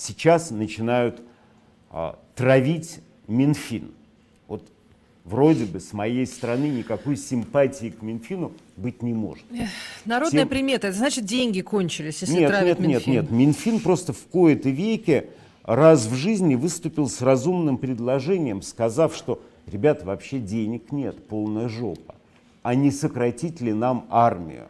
сейчас начинают а, травить Минфин. Вот вроде бы с моей стороны никакой симпатии к Минфину быть не может. Народная Тем... примета, это значит деньги кончились, если нет, травят нет, Минфин. Нет, нет, Минфин просто в кои-то веке раз в жизни выступил с разумным предложением, сказав, что, ребят, вообще денег нет, полная жопа. А не сократить ли нам армию?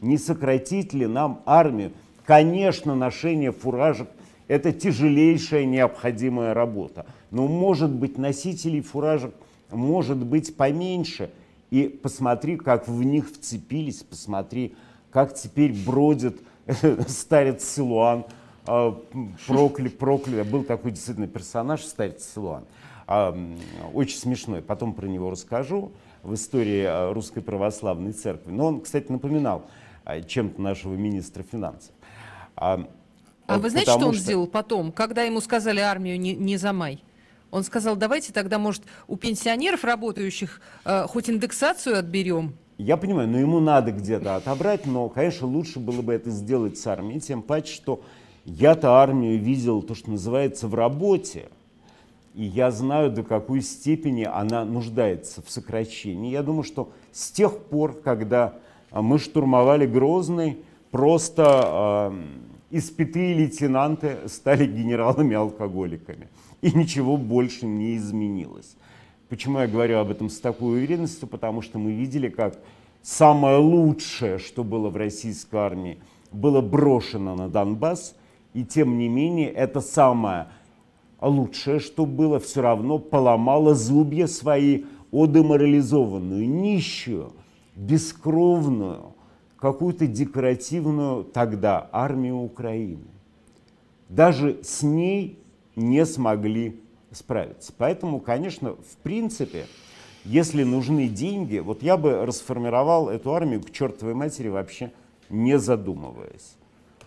Не сократить ли нам армию? Конечно, ношение фуражек это тяжелейшая необходимая работа. Но, может быть, носителей фуражек может быть поменьше. И посмотри, как в них вцепились, посмотри, как теперь бродит старец Силуан, прокля, а, прокля. Был такой действительно персонаж, старец Силуан. А, очень смешной, потом про него расскажу в истории а, Русской Православной Церкви. Но он, кстати, напоминал чем-то нашего министра финансов. А вы знаете, что он что... сделал потом, когда ему сказали армию не, не май, Он сказал, давайте тогда, может, у пенсионеров работающих э, хоть индексацию отберем. Я понимаю, но ему надо где-то отобрать, но, конечно, лучше было бы это сделать с армией, тем паче, что я-то армию видел, то, что называется, в работе. И я знаю, до какой степени она нуждается в сокращении. Я думаю, что с тех пор, когда а, мы штурмовали Грозный, просто э, испитые лейтенанты стали генералами-алкоголиками. И ничего больше не изменилось. Почему я говорю об этом с такой уверенностью? Потому что мы видели, как самое лучшее, что было в российской армии, было брошено на Донбасс, и тем не менее это самое лучшее, что было, все равно поломало зубья свои о деморализованную, нищую, бескровную, какую-то декоративную тогда армию Украины. Даже с ней не смогли справиться. Поэтому, конечно, в принципе, если нужны деньги, вот я бы расформировал эту армию к чертовой матери вообще не задумываясь.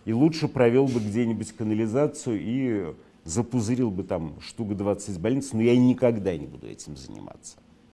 И лучше провел бы где-нибудь канализацию и запузырил бы там штук 20 больниц, но я никогда не буду этим заниматься.